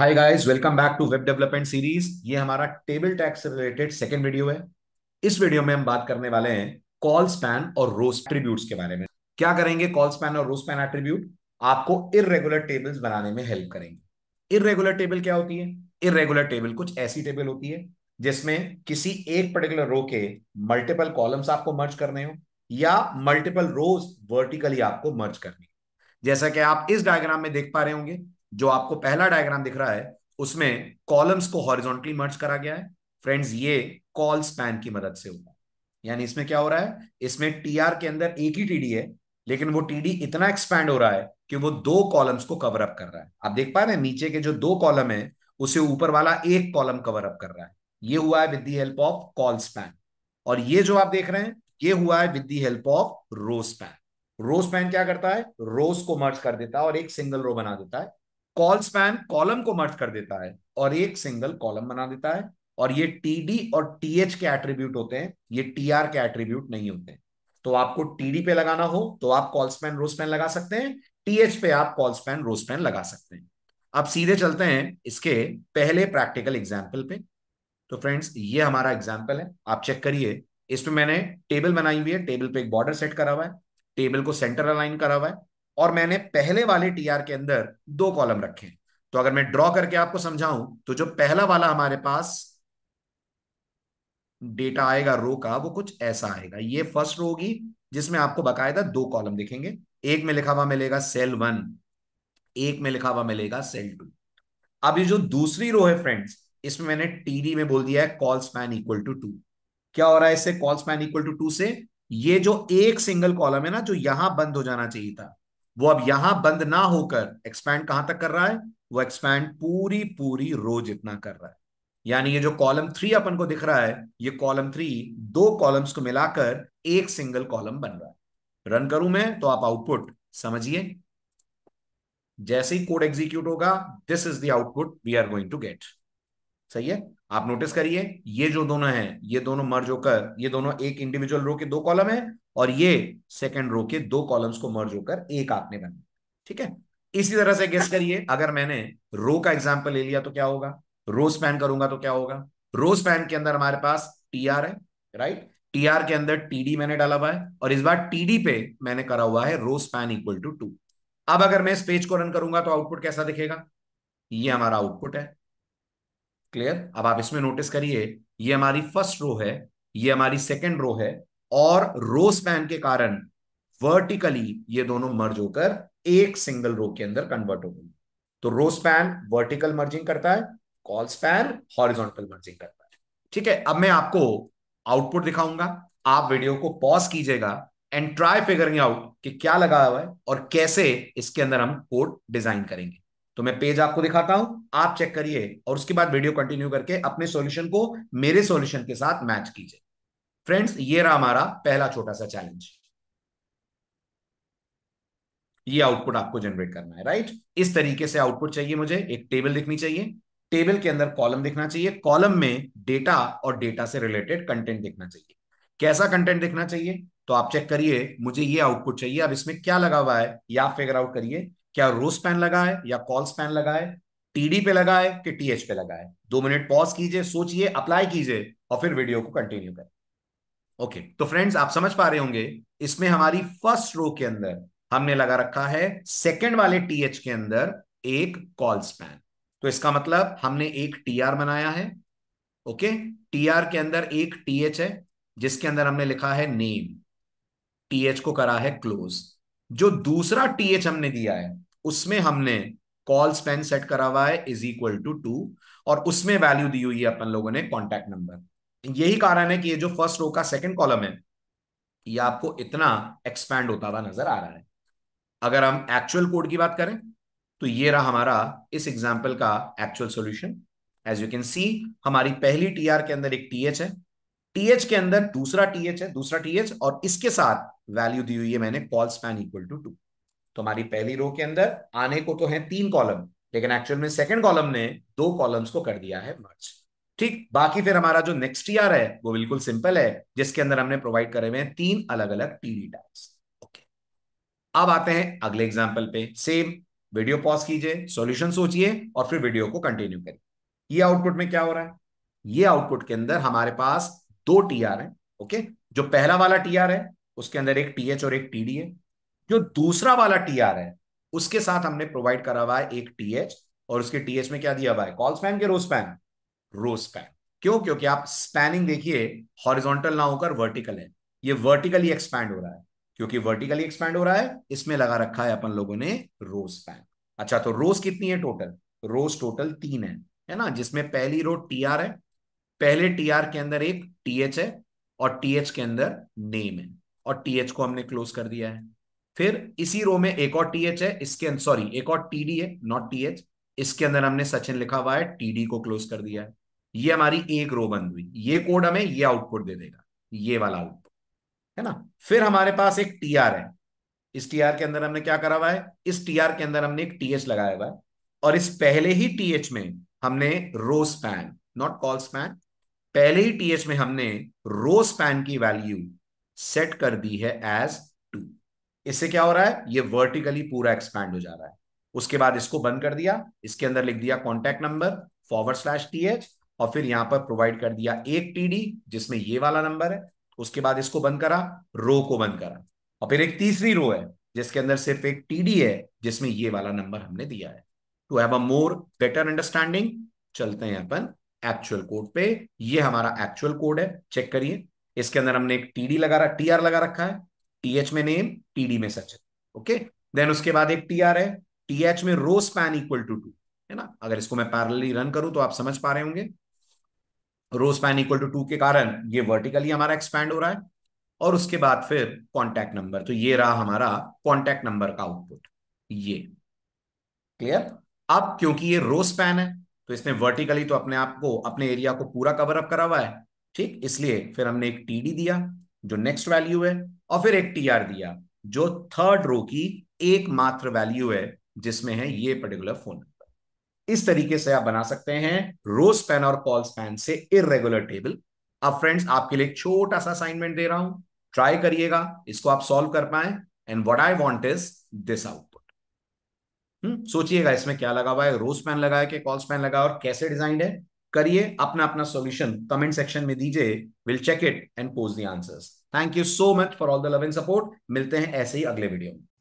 hi guys welcome back to web development series ये हमारा table tags से related second video है इस वीडियो में हम बात करने वाले हैं कॉल स्पैन और रोस एट्रीब्यूट्स के बारे में क्या करेंगे कॉल स्पैन और रोस स्पैन एट्रीब्यूट आपको इरेगुलर टेबल्स बनाने में हेल्प करेंगे इरेगुलर टेबल क्या होती है इरेगुलर टेबल कुछ ऐसी टेबल होती है जिसमें किसी एक पर्टिकुलर रो के मल्टीपल कॉलम्स आपको मर्ज करने हो या मल्टीपल रोज वर्टिकली आपको मर्ज करनी जैसा कि आप इस डायग्राम में देख पा रहे होंगे जो आपको पहला डायग्राम दिख रहा है उसमें कॉलम्स को हॉरिजॉन्टली मर्ज करा गया है फ्रेंड्स ये कॉल स्पैन की मदद से होगा यानी इसमें क्या हो रहा है इसमें टीआर के अंदर एक ही टीडी है लेकिन वो टीडी इतना एक्सपैंड हो रहा है कि वो दो कॉलम्स को कवर अप कर रहा है आप देख पा रहे हैं नीचे के जो दो कॉलम है उसे ऊपर वाला एक कॉलम कवर अप कर रहा है ये हुआ है with the help of col span और ये जो आप देख रहे हैं ये हुआ है with the help of row span row span क्या करता है रोज को मर्ज कर देता है और एक सिंगल रो बना देता है कॉल स्पैन कॉलम को मर्ज कर देता है और एक सिंगल कॉलम बना देता है और ये टीडी और टीएच के एट्रीब्यूट होते हैं ये टीआर के एट्रीब्यूट नहीं होते तो आपको टीडी पे लगाना हो तो आप कॉल स्पैन रो लगा सकते हैं टीएच पे आप कॉल स्पैन रो लगा सकते हैं अब सीधे चलते हैं इसके पहले प्रैक्टिकल एग्जाम्पल पे तो फ्रेंड्स ये हमारा एग्जाम्पल है आप चेक करिए इसमें मैंने टेबल बनाई हुई है टेबल पे एक बॉर्डर सेट करा हुआ है टेबल को सेंटर अलाइन करा हुआ है और मैंने पहले वाले टीआर के अंदर दो कॉलम रखे हैं तो अगर मैं ड्रॉ करके आपको समझाऊं तो जो पहला वाला हमारे पास डेटा आएगा रो का वो कुछ ऐसा आएगा ये फर्स्ट रो होगी जिसमें आपको बकायदा दो कॉलम दिखेंगे एक में लिखा हुआ मिलेगा सेल वन एक में लिखा हुआ मिलेगा सेल टू अब ये जो दूसरी रो है फ्रेंड्स इसमें मैंने टीडी में बोल दिया है col span equal to two क्या हो रहा है इससे col span equal to two से ये जो एक सिंगल कॉलम है ना जो यहां बंद हो जाना चाहिए था वो अब यहां बंद ना होकर एक्सपैंड कहां तक कर रहा है वो एक्सपैंड पूरी पूरी रो जितना कर रहा है यानी ये जो कॉलम थ्री अपन को दिख रहा है ये कॉलम थ्री दो कॉलम्स को मिलाकर एक सिंगल कॉलम बन रहा है रन करूं मैं तो आप आउटपुट समझिए जैसे ही कोड एग्जीक्यूट होगा this is the output we are going to get सही है आप नोटिस करिए ये जो दोनों हैं ये दोनों मर्ज होकर ये दोनों एक इंडिविजुअल रो के दो कॉलम है और ये सेकेंड रो के दो कॉलम्स को मर्ज होकर एक आपने बनाया ठीक है इसी तरह से गेस करिए अगर मैंने रो का एग्जाम्पल ले लिया तो क्या होगा रो स्पैन करूंगा तो क्या होगा रो स्पैन के अंदर हमारे पास टी आर है राइट टी आर के अंदर टीडी मैंने डाला हुआ है और इस बार डी पे मैंने करा हुआ है row span equal to two अब अगर मैं इस पेज को रन करूंगा तो आउटपुट कैसा दिखेगा ये हमारा आउटपुट है क्लियर अब आप इसमें नोटिस करिए ये हमारी फर्स्ट रो है ये हमारी सेकेंड रो है और रो स्पैन के कारण वर्टिकली ये दोनों मर्ज होकर एक सिंगल रो के अंदर कन्वर्ट हो गई तो रो स्पैन वर्टिकल मर्जिंग करता है कॉल स्पैन हॉरिजॉन्टल मर्जिंग करता है ठीक है अब मैं आपको आउटपुट दिखाऊंगा आप वीडियो को पॉज कीजिएगा एंड ट्राई फिगरिंग आउट कि क्या लगा हुआ है और कैसे इसके अंदर हम कोड डिजाइन करेंगे तो मैं पेज आपको दिखाता हूं आप चेक करिए और उसके बाद वीडियो कंटिन्यू करके अपने सॉल्यूशन को मेरे सॉल्यूशन के साथ मैच कीजिए फ्रेंड्स ये रहा हमारा पहला छोटा सा चैलेंज ये आउटपुट आपको जनरेट करना है राइट इस तरीके से आउटपुट चाहिए मुझे एक टेबल दिखनी चाहिए टेबल के अंदर कॉलम दिखना चाहिए कॉलम में डेटा और डेटा से रिलेटेड कंटेंट दिखना चाहिए कैसा कंटेंट दिखना चाहिए तो आप चेक करिए मुझे ये आउटपुट चाहिए अब इसमें क्या लगा हुआ है या फिगर आउट करिए क्या रो स्पैन लगा है या कॉल स्पैन लगा है टीडी पे लगा है कि टीएच पे लगा है दो मिनट पॉज कीजिए सोचिए अप्लाई कीजिए और फिर वीडियो को कंटिन्यू करें ओके okay, तो फ्रेंड्स आप समझ पा रहे होंगे इसमें हमारी फर्स्ट रो के अंदर हमने लगा रखा है सेकेंड वाले टीएच के अंदर एक कॉल स्पैन तो इसका मतलब हमने एक टीआर बनाया है ओके टीआर के अंदर एक टीएच है जिसके अंदर हमने लिखा है नेम टीएच को करा है क्लोज जो दूसरा टीएच हमने दिया है उसमें हमने कॉल स्पेन सेट करा हुआ है इज इक्वल टू टू और उसमें वैल्यू दी हुई है अपन लोगों ने कॉन्टैक्ट नंबर यही कारण है कि ये जो फर्स्ट रो का सेकंड कॉलम है ये आपको इतना एक्सपैंड होता हुआ नजर आ रहा है अगर हम एक्चुअल कोड की बात करें तो ये रहा हमारा इस एग्जाम्पल का actual solution as you can see हमारी पहली टी के अंदर एक टी है टीएच के अंदर दूसरा टीएच है दूसरा टीएच और इसके साथ वैल्यू दी हुई है मैंने col span equal to two तो हमारी पहली रो के अंदर आने को तो है तीन कॉलम लेकिन एक्चुअल में सेकंड कॉलम ने दो कॉलम्स को कर दिया है मर्ज ठीक बाकी फिर हमारा जो नेक्स्ट ईयर है वो बिल्कुल सिंपल है जिसके अंदर हमने प्रोवाइड करे हुए हैं तीन अलग अलग टीवी टाइप्स ओके अब आते हैं अगले एग्जाम्पल पे सेम वीडियो पॉज कीजिए सॉल्यूशन सोचिए और फिर वीडियो को कंटिन्यू करिए ये आउटपुट में क्या हो रहा है ये आउटपुट के अंदर हमारे पास दो टीआर है ओके जो पहला वाला टीआर है उसके अंदर एक टीएच और एक टीडी है जो दूसरा वाला टीआर है उसके साथ हमने प्रोवाइड करा हुआ है एक टीएच और उसके टीएच में क्या दिया हुआ है कॉल स्पैन के रो स्पैन रो स्पैन क्यों क्योंकि आप स्पैनिंग देखिए हॉरिजॉन्टल ना होकर वर्टिकल है ये वर्टिकली एक्सपैंड हो रहा है क्योंकि वर्टिकली एक्सपैंड हो रहा है इसमें लगा रखा है अपन लोगों ने रोज स्पैन अच्छा तो रोज कितनी है टोटल रोज टोटल तीन है है ना जिसमें पहली रो टी आर है पहले टीआर के अंदर एक टीएच है और टीएच के अंदर नेम है और टीएच को हमने क्लोज कर दिया है फिर इसी रो में एक और टीएच है इसके अंदर सॉरी एक और टीडी है नॉट टीएच इसके अंदर हमने सचिन लिखा हुआ है टीडी को क्लोज कर दिया है ये हमारी एक रो बंद हुई ये कोड हमें ये आउटपुट दे देगा ये वाला आउटपुट है ना फिर हमारे पास एक टीआर है इस टीआर के अंदर हमने क्या करा हुआ है इस टीआर के अंदर हमने एक टीएच लगाया हुआ है और इस पहले ही टीएच में हमने row span not col span पहले ही टीएच में हमने रो स्पैन की वैल्यू सेट कर दी है एज टू इससे क्या हो रहा है ये वर्टिकली पूरा एक्सपैंड हो जा रहा है उसके बाद इसको बंद कर दिया इसके अंदर लिख दिया contact number forward slash T H और फिर यहां पर प्रोवाइड कर दिया एक टीडी जिसमें ये वाला नंबर है उसके बाद इसको बंद करा रो को बंद करा और फिर एक तीसरी रो है जिसके अंदर सिर्फ एक टीडी है जिसमें ये वाला नंबर हमने दिया है to have a more better understanding चलते हैं अपन एक्चुअल कोड पे ये हमारा एक्चुअल कोड है चेक करिए इसके अंदर हमने एक टीडी लगा रहा टीआर लगा रखा है टीएच में नेम टीडी में सचिन ओके देन उसके बाद एक टीआर है टीएच में row span equal to two है ना अगर इसको मैं पैरेलली रन करूं तो आप समझ पा रहे होंगे row span equal to two के कारण ये वर्टिकली हमारा एक्सपैंड हो रहा है और उसके बाद फिर कॉन्टैक्ट नंबर तो ये रहा हमारा कॉन्टैक्ट नंबर का आउटपुट ये क्लियर अब क्योंकि ये रो स्पैन है तो इसने वर्टिकली तो अपने आप को अपने एरिया को पूरा कवर अप करा हुआ है ठीक इसलिए फिर हमने एक टीडी दिया जो नेक्स्ट वैल्यू है और फिर एक आर दिया जो थर्ड रो की एकमात्र वैल्यू है जिसमें है ये पर्टिकुलर फोन नंबर इस तरीके से आप बना सकते हैं रो स्पैन और कॉल स्पैन से इरेगुलर टेबल अब फ्रेंड्स आपके लिए छोटा सा असाइनमेंट दे रहा हूं ट्राई करिएगा इसको आप सॉल्व कर पाए and what I want is this out hmm, सोचिएगा इसमें क्या लगा हुआ है रोज पैन लगा है कि कॉल्स पैन लगा और कैसे डिजाइंड है करिए अपना अपना सॉल्यूशन कमेंट सेक्शन में दीजिए will check it and pose the answers thank you so much for all the love and support मिलते हैं ऐसे ही अगले वीडियो में